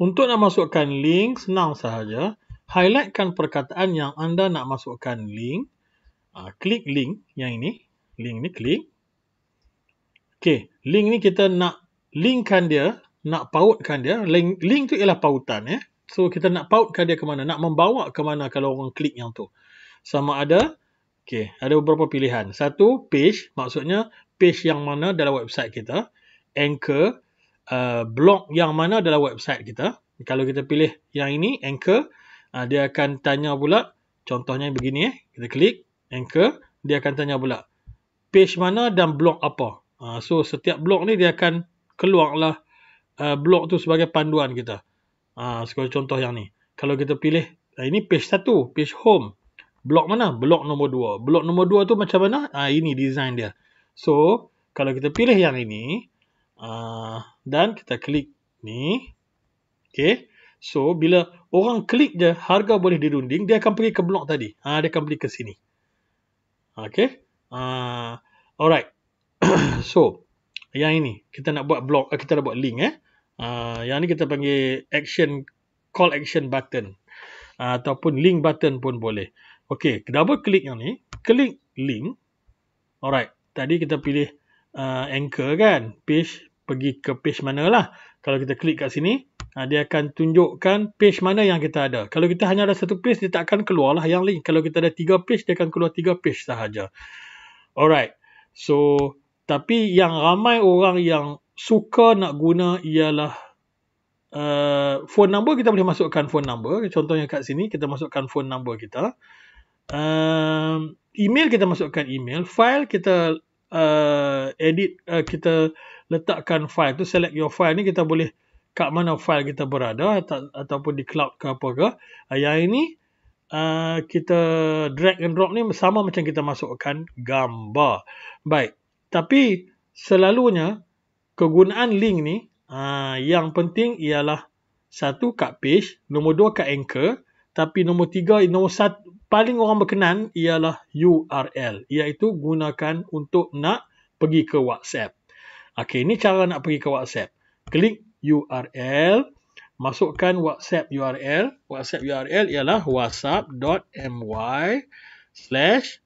Untuk nak masukkan link, senang sahaja. Highlightkan perkataan yang anda nak masukkan link. Ha, klik link yang ini. Link ni klik. Okey, link ni kita nak linkkan dia, nak pautkan dia. Link, link tu ialah pautan ya. Eh? So kita nak pautkan dia ke mana, nak membawa ke mana kalau orang klik yang tu. Sama ada, okey, ada beberapa pilihan. Satu, page, maksudnya page yang mana dalam website kita. Anchor, uh, blog yang mana dalam website kita. Kalau kita pilih yang ini, Anchor, uh, dia akan tanya pula. Contohnya begini eh. Kita klik Anchor, dia akan tanya pula. Page mana dan blog apa. Uh, so, setiap blog ni dia akan keluarlah uh, blog tu sebagai panduan kita. Uh, sekolah contoh yang ni. Kalau kita pilih, uh, ini page satu, page home. Blog mana? Blog nombor dua. Blog nombor dua tu macam mana? Uh, ini design dia. So, kalau kita pilih yang ini, Ah, dan kita klik ni. Okay. So, bila orang klik je harga boleh dirunding, dia akan pergi ke blok tadi. Ha, dia akan pergi ke sini. Okay. Uh, ah, alright. so, yang ini kita nak buat blok, eh, kita nak buat link eh. Uh, yang ni kita panggil action, call action button. Uh, ataupun link button pun boleh. Okay, double klik yang ni. Klik link. Alright, tadi kita pilih uh, anchor kan. Page pergi ke page mana lah. Kalau kita klik kat sini, ha, dia akan tunjukkan page mana yang kita ada. Kalau kita hanya ada satu page, dia tak akan keluar lah yang link. Kalau kita ada tiga page, dia akan keluar tiga page sahaja. Alright. So, tapi yang ramai orang yang suka nak guna ialah uh, phone number kita boleh masukkan phone number. Contohnya kat sini, kita masukkan phone number kita. Um, email kita masukkan email. File kita uh, edit, uh, kita letakkan file tu select your file ni kita boleh kat mana file kita berada atau ataupun di cloud ke apa ke ah, yang ini uh, kita drag and drop ni sama macam kita masukkan gambar baik tapi selalunya kegunaan link ni uh, yang penting ialah satu kat page nombor dua kat anchor tapi nombor tiga nombor satu paling orang berkenan ialah URL iaitu gunakan untuk nak pergi ke WhatsApp Okey, ini cara nak pergi ke WhatsApp. Klik URL, masukkan WhatsApp URL. WhatsApp URL ialah whatsapp.my slash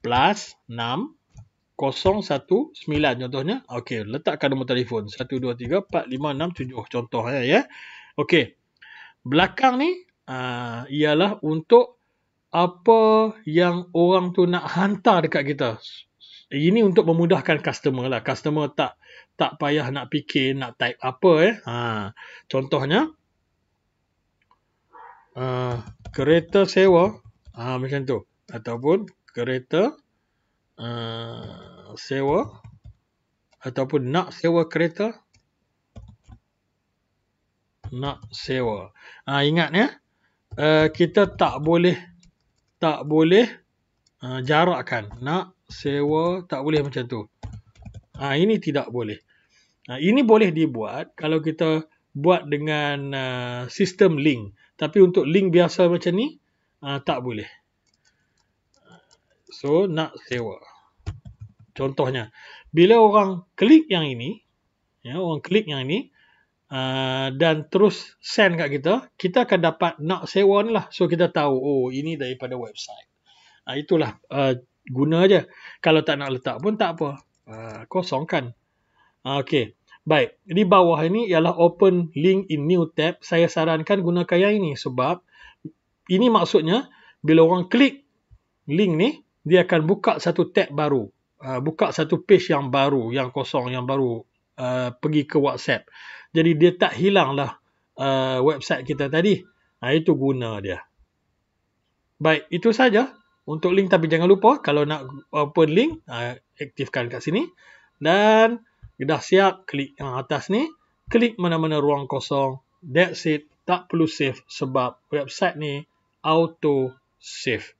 plus 6019 contohnya. Okey, letakkan nombor telefon. 1234567 contoh ya. ya. Okey, belakang ni uh, ialah untuk apa yang orang tu nak hantar dekat kita ini untuk memudahkan customer lah. Customer tak tak payah nak fikir nak type apa eh. Ha, contohnya uh, kereta sewa ha, macam tu ataupun kereta uh, sewa ataupun nak sewa kereta nak sewa. Ha, ingat ya. Uh, kita tak boleh tak boleh Ah, jarakkan. Nak sewa, tak boleh macam tu. Ha, ini tidak boleh. Ha, ini boleh dibuat kalau kita buat dengan uh, sistem link. Tapi untuk link biasa macam ni, ha, tak boleh. So, nak sewa. Contohnya, bila orang klik yang ini, ya, orang klik yang ini, uh, dan terus send kat kita, kita akan dapat nak sewa ni lah. So, kita tahu, oh, ini daripada website. Ha, itulah uh, guna aja. Kalau tak nak letak pun tak apa. Uh, kosongkan. Uh, Okey. Baik. Di bawah ini ialah open link in new tab. Saya sarankan gunakan yang ini sebab ini maksudnya bila orang klik link ni dia akan buka satu tab baru. Uh, buka satu page yang baru, yang kosong, yang baru uh, pergi ke WhatsApp. Jadi dia tak hilanglah uh, website kita tadi. Ha, itu guna dia. Baik, itu saja untuk link tapi jangan lupa kalau nak open link ha, aktifkan kat sini dan dah siap klik yang atas ni klik mana-mana ruang kosong that's it tak perlu save sebab website ni auto save